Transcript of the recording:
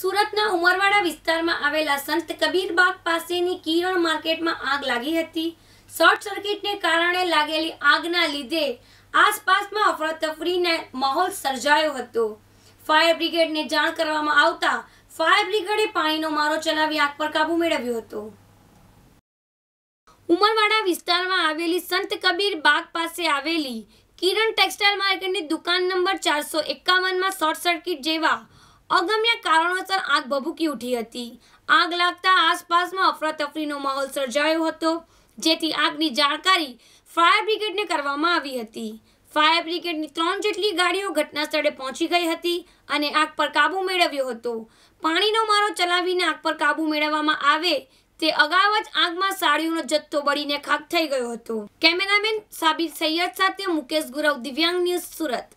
સુરતના ઉમરવાડા વિસ્તારમાં આવેલા સંત કબીરબાગ પાસેની કિરણ માર્કેટમાં આગ લાગી હતી શોર્ટ સર્કિટને કારણે લાગેલી આગના લીધે આસપાસમાં અફરાતફરીને માહોલ સર્જાયો હતો ફાયર બ્રિગેડને જાણ કરવામાં આવતા ફાયર બ્રિગેડે પાણીનો મારો ચલાવી આગ પર કાબૂ મેળવ્યો હતો ઉમરવાડા વિસ્તારમાં આવેલી સંત કબીર બાગ પાસે આવેલી કિરણ ટેક્સટાઇલ માર્કેટની દુકાન નંબર ચારસો એકાવનમાં શોર્ટ સર્કિટ જેવા અગમ્ય કારણોસર આગ ભભૂકી ઉઠી હતી આગ લાગતા આસપાસમાં અફરાતફરીનો માહોલ સર્જાયો હતો જેથી આગની જાણકારી ફાયર બ્રિગેડને કરવામાં આવી હતી ફાયર બ્રિગેડની ત્રણ જેટલી ગાડીઓ ઘટના સ્થળે પહોંચી ગઈ હતી અને આગ પર કાબૂ મેળવ્યો હતો પાણીનો મારો ચલાવીને આગ પર કાબૂ મેળવવામાં આવે તે અગાઉ જ આગમાં સાડીઓનો જથ્થો બળીને ખાક થઈ ગયો હતો કેમેરામેન સાબિત સૈયદ સાથે મુકેશ ગુરવ દિવ્યાંગ ન્યૂઝ સુરત